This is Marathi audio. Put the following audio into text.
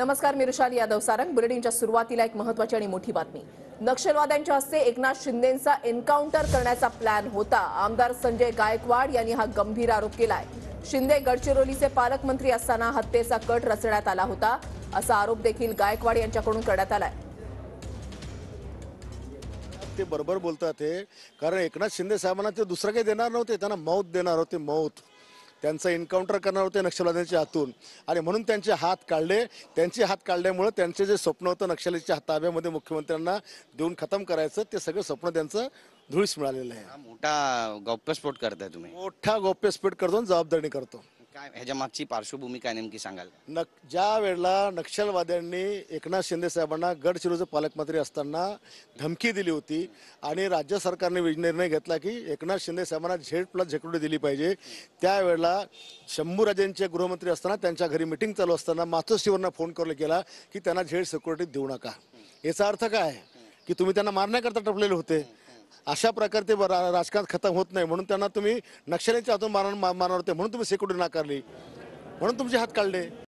नमस्कार मी रुशाली यादव सारंग बुलेटिनच्या सुरुवातीला एक महत्वाची आणि मोठी बातमी नक्षलवाद्यांच्या हस्ते एकनाथ शिंदेचा एन्काउंटर करण्याचा प्लॅन होता आमदार संजय गायकवाड यांनी हा गंभीर आरोप केलाय शिंदे गडचिरोलीचे पालकमंत्री असताना हत्येचा कट रचण्यात आला होता असा आरोप देखील गायकवाड यांच्याकडून करण्यात आलाय ते बरोबर बोलतात हे कारण एकनाथ शिंदे साहेबांना ते दुसरं काही देणार नव्हते त्यांना मौत देणार होते मौत त्यांचं एन्काउंटर करणार होते नक्षलवाद्यांच्या हातून आणि म्हणून त्यांचे हात काढले त्यांचे हात काढल्यामुळं त्यांचे जे स्वप्न होतं नक्षलीच्या हाताब्यामध्ये मुख्यमंत्र्यांना देऊन खतम करायचं ते सगळं स्वप्न त्यांचं धुळीस मिळालेलं आहे मोठा गौप्यस्फोट करताय तुम्ही मोठा गौप्यस्फोट करतो आणि जबाबदारी करतो काय पार्श्वभूमी काय नेमकी सांगाल नक ज्या वेळेला नक्षलवाद्यांनी एकनाथ शिंदे साहेबांना पालकमंत्री असताना धमकी दिली होती आणि राज्य सरकारने निर्णय घेतला की एकनाथ शिंदे साहेबांना झेड प्लस झेकडू दिली पाहिजे त्यावेळेला शंभूराजेंचे गृहमंत्री असताना त्यांच्या घरी मिटिंग चालू असताना मातोश्रीवरनं फोन करून गेला की त्यांना झेड सिक्युरिटी देऊ नका याचा अर्थ काय की तुम्ही त्यांना मारण्याकरता टपलेले होते अशा प्रकारे ते राजकारण खतम होत नाही म्हणून त्यांना तुम्ही नक्षल्यांच्या हातून मारण मारणार होते म्हणून तुम्ही सिक्युरिटी नाकारली म्हणून तुमचे हात काढले